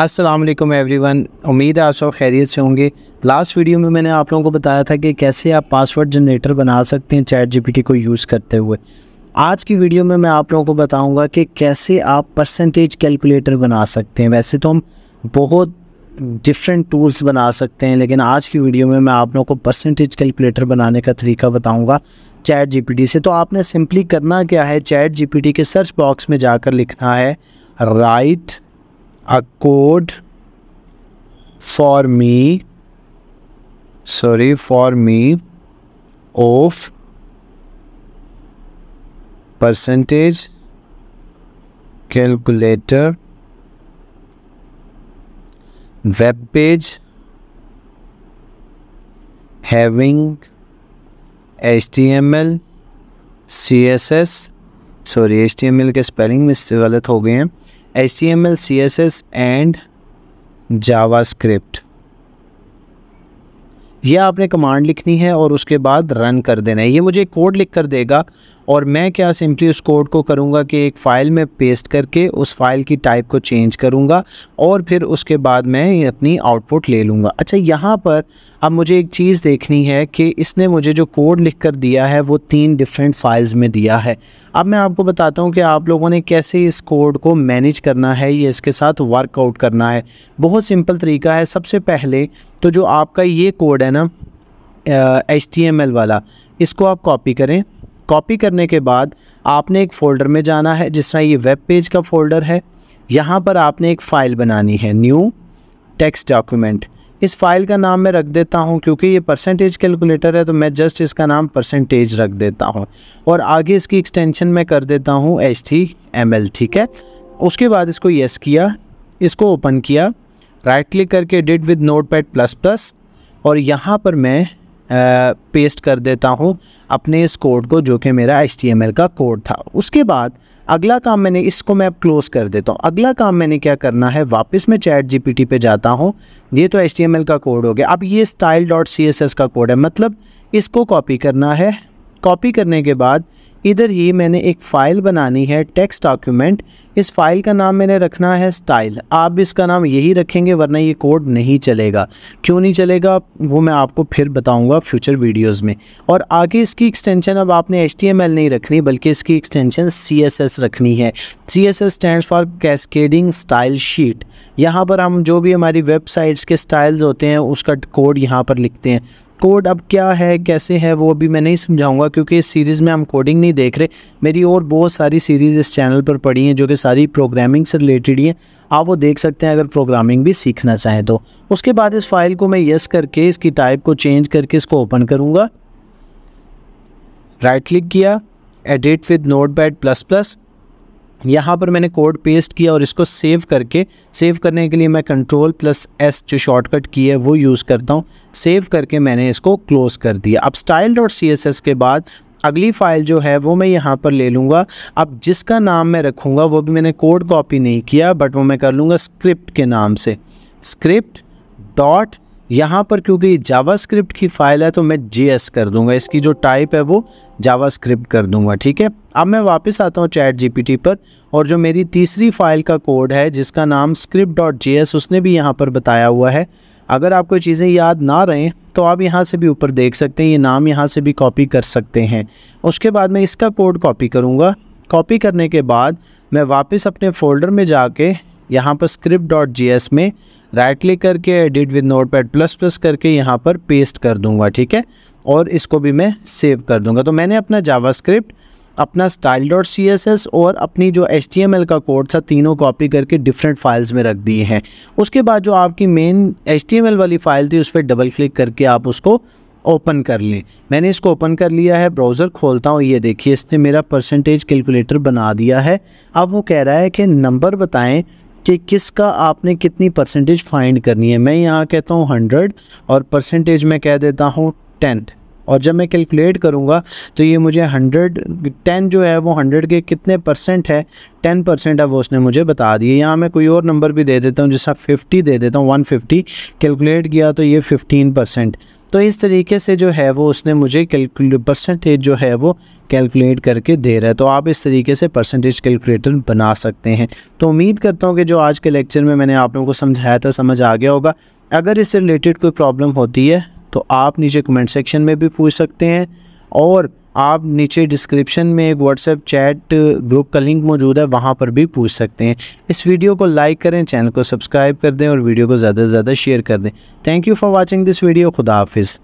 Aslam every one उम्मीद है आप सब खैरियत से होंगे लास्ट वीडियो में मैंने आप लोगों को बताया था कि कैसे आप पासवर्ड जनरेटर बना सकते हैं चैट जीपीटी को यूज़ करते हुए आज की वीडियो में मैं आप लोगों को बताऊंगा कि कैसे आप परसेंटेज कैलकुलेटर बना सकते हैं वैसे तो हम बहुत डिफरेंट टूल्स बना सकते हैं लेकिन आज की वीडियो में मैं आप लोगों को परसेंटेज कैलकुलेटर बनाने का तरीका बताऊँगा चैट टी से तो आपने सिंपली करना क्या है चैट टी के सर्च बॉक्स में जाकर लिखना है write a code for me sorry for me of percentage calculator web page having HTML CSS sorry html T M L के स्पेलिंग मिस गलत हो गए हैं H T M L C S S and JavaScript यह आपने command लिखनी है और उसके बाद रन कर देना है ये मुझे कोड लिख कर देगा और मैं क्या सिंपली उस कोड को करूँगा कि एक फ़ाइल में पेस्ट करके उस फाइल की टाइप को चेंज करूँगा और फिर उसके बाद मैं अपनी आउटपुट ले लूँगा अच्छा यहाँ पर अब मुझे एक चीज़ देखनी है कि इसने मुझे जो कोड लिख कर दिया है वो तीन डिफरेंट फाइल्स में दिया है अब मैं आपको बताता हूँ कि आप लोगों ने कैसे इस कोड को मैनेज करना है या इसके साथ वर्कआउट करना है बहुत सिंपल तरीका है सबसे पहले तो जो आपका ये कोड है ना एच टी एम एल वाला इसको आप कॉपी करें कॉपी करने के बाद आपने एक फ़ोल्डर में जाना है जिस तरह ये वेब पेज का फ़ोल्डर है यहाँ पर आपने एक फ़ाइल बनानी है न्यू टेक्स्ट डॉक्यूमेंट इस फाइल का नाम मैं रख देता हूँ क्योंकि ये परसेंटेज कैलकुलेटर है तो मैं जस्ट इसका नाम परसेंटेज रख देता हूँ और आगे इसकी एक्सटेंशन मैं कर देता हूँ एच टी एम एल ठीक है उसके बाद इसको येस किया इसको ओपन किया राइट क्लिक करके edit with Notepad plus plus और यहाँ पर मैं पेस्ट कर देता हूँ अपने इस कोड को जो कि मेरा एच का कोड था उसके बाद अगला काम मैंने इसको मैं अब क्लोज़ कर देता हूँ अगला काम मैंने क्या करना है वापस मैं चैट जी पे जाता हूँ ये तो एच का कोड हो गया अब ये स्टाइल डॉट सी का कोड है मतलब इसको कॉपी करना है कॉपी करने के बाद इधर ही मैंने एक फ़ाइल बनानी है टेक्स्ट डॉक्यूमेंट इस फाइल का नाम मैंने रखना है स्टाइल आप इसका नाम यही रखेंगे वरना ये कोड नहीं चलेगा क्यों नहीं चलेगा वो मैं आपको फिर बताऊंगा फ्यूचर वीडियोस में और आगे इसकी एक्सटेंशन अब आपने एच नहीं रखनी बल्कि इसकी एक्सटेंशन सी रखनी है C S S stand for cascading style sheet यहाँ पर हम जो भी हमारी वेबसाइट्स के स्टाइल्स होते हैं उसका कोड यहाँ पर लिखते हैं कोड अब क्या है कैसे है वो अभी मैं नहीं समझाऊंगा क्योंकि इस सीरीज़ में हम कोडिंग नहीं देख रहे मेरी और बहुत सारी सीरीज़ इस चैनल पर पड़ी हैं जो कि सारी प्रोग्रामिंग से रिलेटेड ही हैं आप वो देख सकते हैं अगर प्रोग्रामिंग भी सीखना चाहें तो उसके बाद इस फाइल को मैं येस करके इसकी टाइप को चेंज करके इसको ओपन करूँगा राइट क्लिक किया edit with Notepad plus plus यहाँ पर मैंने कोड पेस्ट किया और इसको सेव करके सेव करने के लिए मैं कंट्रोल प्लस एस जो शॉर्टकट की है वो यूज़ करता हूँ सेव करके मैंने इसको क्लोज़ कर दिया अब style dot C S S के बाद अगली फ़ाइल जो है वो मैं यहाँ पर ले लूँगा अब जिसका नाम मैं रखूँगा वो भी मैंने कोड कॉपी नहीं किया बट वो मैं कर लूँगा स्क्रिप्ट के नाम से स्क्रिप्ट डॉट यहाँ पर क्योंकि जावास्क्रिप्ट की फाइल है तो मैं जे कर दूंगा इसकी जो टाइप है वो जावास्क्रिप्ट कर दूंगा ठीक है अब मैं वापस आता हूँ चैट जीपीटी पर और जो मेरी तीसरी फाइल का कोड है जिसका नाम स्क्रिप्ट डॉट जे उसने भी यहाँ पर बताया हुआ है अगर आपको चीज़ें याद ना रहें तो आप यहाँ से भी ऊपर देख सकते हैं ये नाम यहाँ से भी कॉपी कर सकते हैं उसके बाद मैं इसका कोड कॉपी करूँगा कॉपी करने के बाद मैं वापस अपने फ़ोल्डर में जाके यहाँ पर स्क्रिप्ट डॉट जी में राइट क्लिक करके edit with Notepad plus plus करके यहाँ पर पेस्ट कर दूंगा ठीक है और इसको भी मैं सेव कर दूंगा तो मैंने अपना जावास्क्रिप्ट अपना style dot C S S और अपनी जो एच टी एम एल का कोड था तीनों कॉपी करके डिफरेंट फाइल्स में रख दिए हैं उसके बाद जो आपकी main H T M L वाली फ़ाइल थी उस पर डबल क्लिक करके आप उसको ओपन कर लें मैंने इसको ओपन कर लिया है ब्राउज़र खोलता हूँ ये देखिए इसने मेरा परसेंटेज कैलकुलेटर बना दिया है अब वो कह रहा है कि नंबर बताएं कि किसका आपने कितनी परसेंटेज फाइंड करनी है मैं यहाँ कहता हूँ हंड्रेड और परसेंटेज में कह देता हूँ टेन और जब मैं कैलकुलेट करूँगा तो ये मुझे हंड्रेड टेन जो है वो हंड्रेड के कितने परसेंट है टेन परसेंट है वो उसने मुझे बता दिए यहाँ मैं कोई और नंबर भी दे देता हूँ जैसा फिफ्टी दे देता हूँ वन फिफ्टी कैलकुलेट किया तो ये फिफ्टीन परसेंट तो इस तरीके से जो है वो उसने मुझे परसेंटेज जो है वो कैलकुलेट करके दे रहा है तो आप इस तरीके से परसेंटेज कैलकुलेटर बना सकते हैं तो उम्मीद करता हूँ कि जो आज के लेक्चर में मैंने आप लोगों को समझाया था समझ आ गया होगा अगर इससे रिलेटेड कोई प्रॉब्लम होती है तो आप नीचे कमेंट सेक्शन में भी पूछ सकते हैं और आप नीचे डिस्क्रिप्शन में एक व्हाट्सएप चैट ग्रुप का लिंक मौजूद है वहाँ पर भी पूछ सकते हैं इस वीडियो को लाइक करें चैनल को सब्सक्राइब कर दें और वीडियो को ज़्यादा से ज़्यादा शेयर कर दें thank you for watching this video खुदा हाफिज़